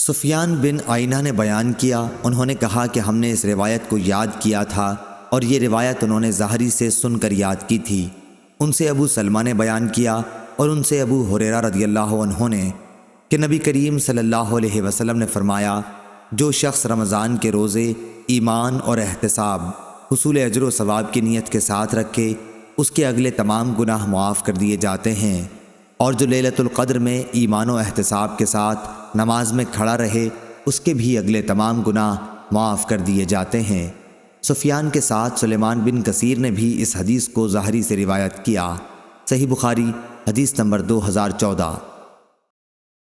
सुफियान बिन आइना ने बयान किया उन्होंने कहा कि हमने इस रिवायत को याद किया था और ये रिवायत उन्होंने जहरी से सुनकर याद की थी उनसे अबू सलमा ने बयान किया और उनसे अबू हुरेरा रदी अल्लाह उन्होंने कि नबी करीम सल्लल्लाहु अलैहि वसल्लम ने फरमाया जो शख्स रमज़ान के रोज़े ईमान और एहतसाब हसूल अजर सवाब की नीयत के साथ रखे उसके अगले तमाम गुनाह मुआफ़ कर दिए जाते हैं और जो लतुल्क़द्र में ईमान और एहतसाब के साथ नमाज में खड़ा रहे उसके भी अगले तमाम गुनाह माफ़ कर दिए जाते हैं सुफियान के साथ सुलेमान बिन कसीर ने भी इस हदीस को ज़ाहरी से रिवायत किया सही बुखारी हदीस नंबर दो हज़ार चौदह